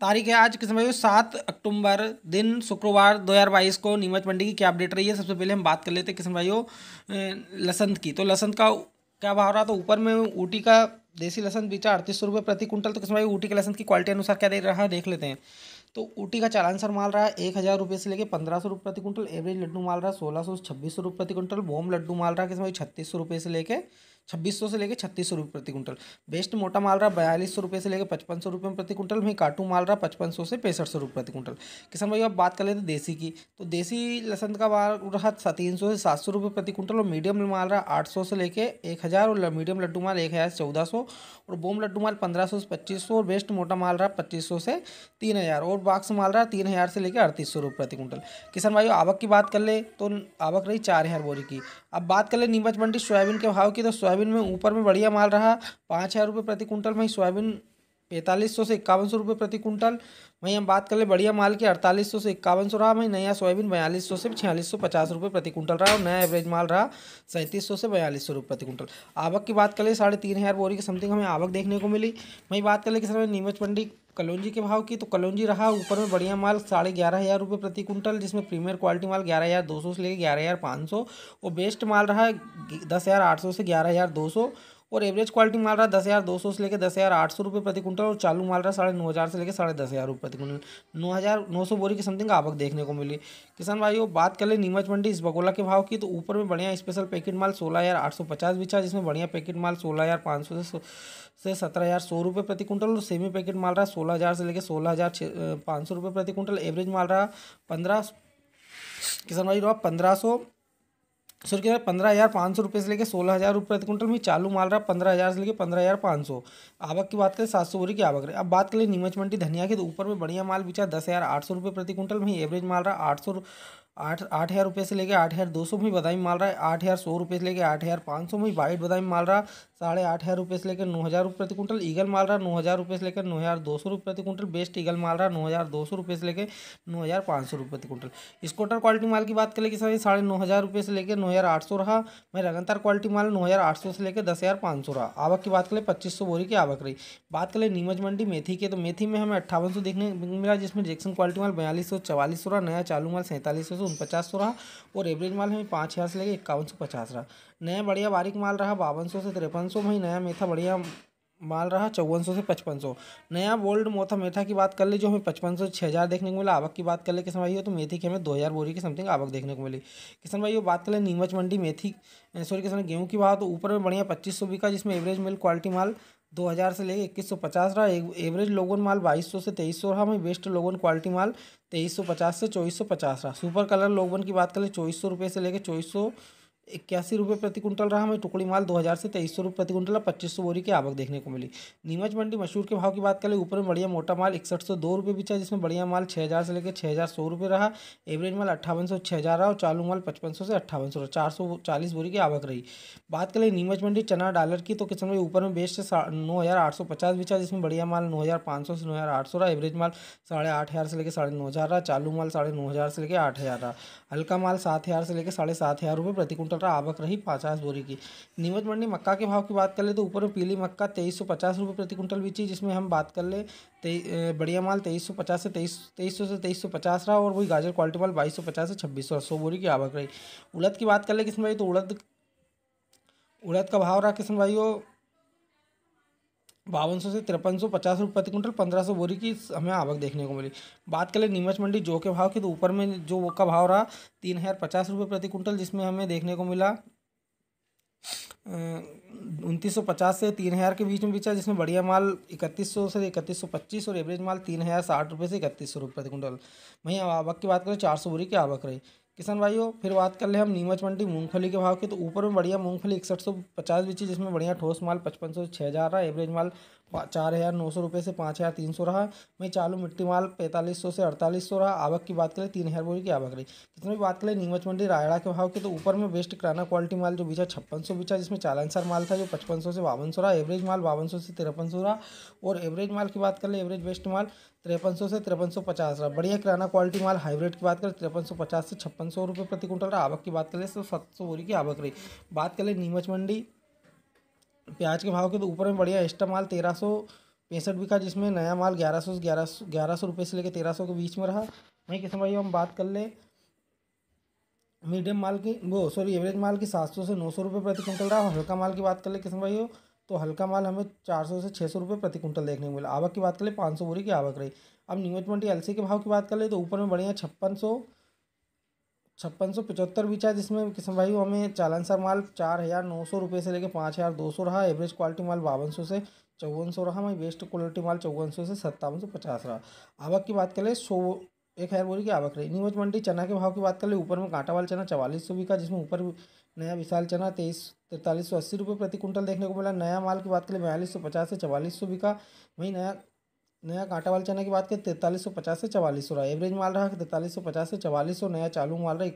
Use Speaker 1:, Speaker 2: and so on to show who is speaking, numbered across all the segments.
Speaker 1: तारीख है आज के समय सात अक्टूबर दिन शुक्रवार 2022 को नीमच मंडी की क्या अपडेट रही है सबसे पहले हम बात कर लेते हैं किसम भाइयों लसंत की तो लसंत का क्या भाव रहा तो ऊपर में ऊटी का देसी लसन बीचा अड़तीस रुपये प्रति कुंटल तो किसम भाई ऊटी के लसन की क्वालिटी अनुसार क्या दे रहा है देख लेते हैं तो ऊटी का चालान सर माल रहा है एक हज़ार रुपये से लेकर पंद्रह सौ रुपये प्रति कुंटल एवरेज लड्डू माल रहा है सोलह सौ छब्बीस सौ रुपये प्रति कुंटल बोम लड्डू माल रहा है भाई छत्तीस सौ रुपये से लेकर छब्बीस सौ से लेकर छत्तीस सौ रुपये प्रति क्विंटल बेस्ट मोटा माल रहा बयालीस सौ रुपये से लेकर पचपन सौ रुपये प्रति क्विंटल वहीं काटू माल रहा पचपन सौ से पैंसठ सौ रुपये प्रति क्विंटल किसान भाई अब बात कर लेते देसी की तो देसी लसन का माल रहा तीन सौ से सात सौ रुपये प्रति क्विंटल और मीडियम माल रहा आठ सौ से लेकर एक हज़ार और मीडियम लड्डू माल एक हज़ार से चौदह सौ और बोम लड्डू माल पंद्रह सौ से पच्चीस सौ और बेस्ट मोटा माल रहा पच्चीस सौ से तीन हज़ार और बाक्स माल रहा तीन हज़ार से लेकर अड़तीस सौ रुपये प्रति क्विंटल किसान भाई आवक की बात कर ले तो आवक रही चार हज़ार बोरी की अब बात कर ले नीमच मंडी सोयाबीन के भाव की तो सोयाबीन सोयाबीन में ऊपर में बढ़िया माल रहा पाँच हज़ार रुपये प्रति कुंटल में ही सोयाबीन पैंतालीस सौ से इक्यावन सौ रुपये प्रति कुंटल वहीं हम बात कर ले बढ़िया माल की अड़तालीस सौ से इक्यावन सौ रहा वहीं नया सोयाबीन बयालीस सौ से छियालीस सौ पचास रुपये प्रति कुंटल रहा और नया एवरेज माल रहा सैंतीस सौ से बयालीस सौ रुपये प्रति कुंटल आवक की बात कर ले साढ़े तीन हज़ार बोरी की समथिंग हमें आवक देखने को मिली वहीं बात कर ले कि सर नीमच मंडी कलौंजी के भाव की तो कलौंजी रहा ऊपर में बढ़िया माल साढ़े ग्यारह हज़ार रुपये प्रति कुंटल जिसमें प्रीमियर क्वालिटी माल ग्यारह हज़ार दो सौ से लेकर ग्यारह हज़ार पाँच सौ और बेस्ट माल रहा दस हज़ार आठ सौ से ग्यारह हज़ार दो सौ और एवरेज क्वालिटी माल रहा दस हज़ार दो सौ से लेकर दस हज़ार आठ सौ रुपये प्रति क्विंटल और चालू माल रहा साढ़े नौ हज़ार से लेकर साढ़े दस हज़ार रुपये प्रति क्विंटल नौ हज़ार नौ सौ बोरी की समथिंग आवक देखने को मिली किसान भाइयों बात कर ले नीमच मंडी इस बगोला के भाव की तो ऊपर में बढ़िया स्पेशल पैकेट माल सोलह हज़ार आठ सौ पचास बिछा जिसमें बढ़िया पैकेट माल सोलह हज़ार पाँच सौ से से सत्रह हज़ार सौ रुपये प्रति क्विंटल और सेमी पैकेट माल रहा सोलह हज़ार से लेकर सोलह हज़ार छः पाँच सौ रुपये प्रति क्विंटल एवरेज माल रहा पंद्रह किसान भाई रहा पंद्रह सौ सर क्या पंद्रह हज़ार पाँच सौ रुपये से लेकर सोलह हज़ार रुपये प्रति क्विंटल में चालू माल रहा पंद्रह हज़ार से लेकर पंद्रह हज़ार पाँच सौ आवक की बात करें सात सौ बोरी की आवक रहे अब बात करें नीमच मंडी धनिया के तो ऊपर में बढ़िया माल बिछा दस हज़ार आठ सौ रुपये प्रति क्विंटल में एवरेज माल रहा आठ सौ आठ आठ हज़ार रुपये से लेके आठ हज़ार दो सौ में बधाई माल रहा है आठ हज़ार सौ रुपये से लेकर आठ हज़ार पाँच सौ में वाइट बधाई माल रहा साढ़े आठ हज़ार रुपये से लेकर नौ हज़ार रुपये प्रति क्विंटल ईगल माल रहा नौ हज़ार रुपये से लेकर नौ हज़ार दो सौ रुपये प्रति क्विंटल बेस्ट ईगल माल रहा नौ हज़ार दो सौ रुपये से लेकर नौ हज़ार पाँच सौ रुपये प्रति क्विंटल स्कोटर क्वालिटी माल की बात करें कि सर साढ़े नौ हज़ार रुपये से लेकर नौ हज़ार आठ सौ रहा मैं लगातार क्वालिटी माल नौ हज़ार आठ सौ से लेकर दस हज़ार पाँच सौ रहा आवक की बात करें पच्चीस सौ बोरी की आवक रही बात करें नीमच मंडी मेथी की तो मेथी में हमें अट्ठावन सौ देखने मिला जिसमें जैक्सन क्वालिटी माल बयालीस सौ चवालीस सौ रहा नया चालू माल सैंतालीस सौ उनपचास सौ तो रहा और एवरेज माल हमें पाँच हज़ार से लेकर इक्यावन सौ पचास रहा नया बढ़िया बारीक माल रहा बावन सौ से तिरपन सौ वहीं नया मेथा बढ़िया माल रहा चौवन सौ से पचपन सौ नया बोल्ड मोथा मेथा की बात कर ले जो हमें पचपन सौ छः हज़ार देखने को मिला आवक की बात कर ले किसान भाई हो तो मेथी की हमें दो हज़ार बोरी की समथिंग आवक देखने को मिली किसान भाई बात कर ले नीमच मंडी मेथी सॉरी किसान गेहूं की बात तो ऊपर में बढ़िया पच्चीस सौ बिका जिसमें एवरेज मिल क्वालिटी माल दो हज़ार से लेके इक्कीस सौ पचास रहा एवरेज लोगों माल बाईस सौ से तेईस सौ रहा वहीं बेस्ट लोगों क्वालिटी माल तेईस सौ पचास से चौबीस सौ पचास रहा सुपर कलर लोगों की बात करें चौबीस सौ रुपये से लेकर चौबीस सौ इक्यासी रुपये प्रति क्विंटल रहा हमें टुकड़ी माल 2000 से तेईस सौ रुपये प्रति क्विंटल और पच्चीस सौ बोरी की आवक देखने को मिली नीमच मंडी मशहूर के भाव की बात करें ऊपर में बढ़िया मोटा माल इकसठ सौ दो रुपये बिचा जिसमें बढ़िया माल छः हज़ार से लेकर छः हज़ार सौ रुपये रहा एवरेज माल अट्ठावन सौ छः हज़ार रहा और चालू माल पचपन सौ से अट्ठावन सौ चार सौ चालीस बोरी की आवक रही बात करें नीमच मंडी चना डालर की तो किसान भाई ऊपर में बेस्ट नौ हज़ार आठ सौ पचास बिचा जिसमें बढ़िया माल नौ हज़ार पाँच सौ से नौ हज़ार आठ सौ रहा एवरेज माल साढ़े आठ हज़ार से लेकर साढ़े नौ हज़ार रहा चालू माल साढ़े नौ हज़ार से लेकर आठ हज़ार रहा हल्का माल सात हज़ार से लेकर साढ़े सात हज़ार रुपये प्रति क्विंटल चल रहा आवक रही पचास बोरी की नीमच मंडी मक्का के भाव की बात कर ले तो ऊपर में पीली मक्का तेईस सौ पचास रुपये प्रति क्विंटल बिची जिसमें हम बात कर ले बढ़िया माल तेईस सौ पचास से तेईस तेईस सौ से तेईस सौ पचास रहा और वही गाजर क्वालिटी माल बाईस सौ पचास से छब्बीस सौ सौ बोरी की आवक रही उड़द की बात कर ले किसान भाई तो उड़द उड़द का भाव रहा किसान भाई बावन सौ से तिरपन सौ पचास रुपये प्रति क्विंटल पंद्रह सौ बोरी की हमें आवक देखने को मिली बात करें नीमच मंडी जो के भाव की तो ऊपर में जो का भाव रहा तीन हज़ार पचास रुपये प्रति क्विंटल जिसमें हमें देखने को मिला अं, उनतीस सौ पचास से तीन हज़ार के बीच में बेचा जिसमें बढ़िया माल इकतीस सौ से इकतीस सौ पच्चीस और एवरेज माल तीन हज़ार साठ रुपये से इकतीस सौ रुपये प्रति क्विंटल वहीं आवक की बात करें चार सौ बोरी की आवक रही किसान भाइयों फिर बात कर ले हम नीमच मंडी मूंगफली के भाव की तो ऊपर में बढ़िया मूंगफली इकसठ सौ पचास बेची जिसमें बढ़िया ठोस माल पचपन सौ छः हज़ार रहा एवरेज माल चार हज़ार नौ सौ रुपये से पाँच हज़ार तीन सौ रहा वहीं चालू मिट्टी माल पैंतालीस सौ से अड़तालीस सौ रहा आवक की बात करें तीन हज़ार बोरी की आवक रही कितने भी बात करें नीमच मंडी रायड़ा के भाव के तो ऊपर में बेस्ट कराना क्वालिटी माल जो बीचा छप्पन सौ बीचा जिसमें चालनसर माल था जो पचपन सौ से बावन सौ रहा एवरेज माल बावन सौ से तिरपन सौ रहा और एवरेज माल की बात कर लें एवरेज बेस्ट माल तिरपन सौ से तिरपन सौ पचास रहा बढ़िया किराना क्वालिटी माल हाइब्रिड की बात करें तिरपन सौ पचास से छप्पन सौ रुपये प्रति क्विंटल रहा आवक की बात करें तो सात सौ बोरी की आवक रही बात करें नीमच मंडी प्याज के भाव के तो ऊपर में बढ़िया एक्स्ट्रा माल तेरह सौ पैंसठ बिका जिसमें नया माल ग्यारह सौ ग्यारह सौ ग्यारह सौ रुपये से लेकर तेरह सौ के बीच में रहा वहीं किसान भाई हम बात कर ले मीडियम माल की वो सॉरी एवरेज माल की सात सौ से नौ सौ रुपये प्रति क्विंटल रहा हल्का माल की बात कर ले किसान भाई तो हल्का माल हमें चार सौ से छः सौ रुपये प्रति क्विंटल देखने को मिला आवक की बात कर ले पाँच सौ बोरी की आवक रही अब न्यूज ट्वेंटी एल के भाव की बात कर ले तो ऊपर में बढ़िया छप्पन सौ छप्पन सौ पचहत्तर भी चाहे जिसमें किसम भाई हमें चालन सर माल चार हज़ार नौ सौ रुपये से लेकर पाँच हज़ार दो सौ रहा एवरेज क्वालिटी माल बावन सौ से चौवन सौ रहा वहीं बेस्ट क्वालिटी माल चौवन सौ से सत्तावन सौ पचास रहा आवक की बात करें सौ एक हज़ार बोली की आवक रही नीमच मंडी चना के भाव की बात कर ले ऊपर में कांटा वाला चना चवालीस सौ का जिसमें ऊपर नया विशाल चना तेईस तैंतालीस सौ अस्सी रुपये प्रति कुंटल देखने को मिला नया माल की बात करें बयालीस सौ पचास से चवालीस सौ का वहीं नया नया कांटा वाले चना की बात करें तैंतालीस सौ पचास से चवालीस सौ रहा एवरेज माल रहा तैंतालीस सौ पचास से चवालीस सौ नया चालू माल रहा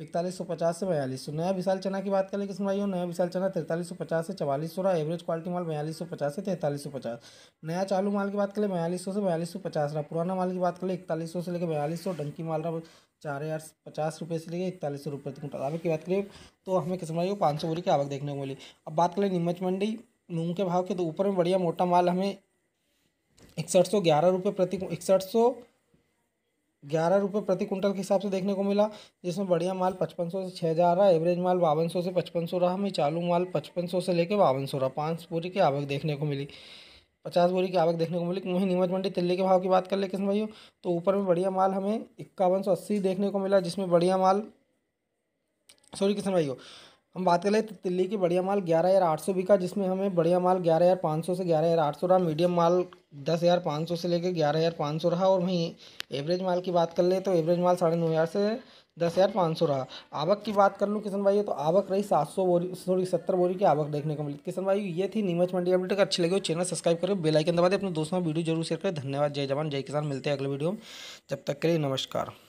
Speaker 1: इकतालीस सौ पचास से बयालीस सौ नया विशाल चना की बात करें भाई हो नया विशाल चना तैंतालीस सौ पचास से चवालीस सौ रहा एवरेज क्वालिटी माल बयालीस सौ पचास से तैंतालीस सौ पचास नया चालू माल की बात करें बयालीस सौ से बयालीस सौ पचास रहा पुराना माल की बात करें इकतालीस सौ से लेकर बयालीस सौ डंकी माल रहा चार हज़ार पचास रुपये से लेकर इकतालीस सौ रुपये तक आवे की बात करिए तो हमें भाई हो पाँच सौ बोरी की आवक देखने को मिली अब बात करें नीमच मंडी मूंग के भाव के तो ऊपर में बढ़िया मोटा माल हमें इकसठ सौ ग्यारह रुपये प्रति इकसठ सौ ग्यारह रुपये प्रति कुंटल के हिसाब से देखने को मिला जिसमें बढ़िया माल पचपन सौ से छः हज़ार रहा एवरेज माल बावन सौ से पचपन सौ रहा हमें चालू माल पचपन सौ से लेकर बावन सौ रहा पाँच बोरी की आवक देखने को मिली पचास बोरी की आवक देखने को मिली वहीं नीमच मंडी तिल्ली के भाव की बात कर ले किसान भाइयों तो ऊपर में बढ़िया माल हमें इक्यावन सौ अस्सी देखने को मिला जिसमें बढ़िया माल सॉरी किसान भाइयों हम बात कर ले तो दिल्ली की बढ़िया माल ग्यारह हज़ार आठ सौ बिका जिसमें हमें बढ़िया माल ग्यारह हज़ार पाँच सौ से ग्यारह हज़ार आठ सौ रहा मीडियम माल दस हज़ार पाँच सौ से लेकर ग्यारह हज़ार पाँच सौ रहा और वहीं एवरेज माल की बात कर ले तो एवरेज माल साढ़े नौ हज़ार से दस हज़ार पाँच सौ रहा आवक की बात कर लूँ किशन भाई तो आवक रही सात सौ बोरी सॉरी सत्तर बोरी की आवक देखने को मिली किशन भाई ये थी नीमच मंडी अपडेट अगर अच्छी लगी हो चैनल सब्सक्राइब करें बेलाइकन दबा दे अपने दोस्तों में वीडियो जरूर शेयर करें धन्यवाद जय जवान जय किसान मिलते हैं अगले वीडियो में जब तक के लिए नमस्कार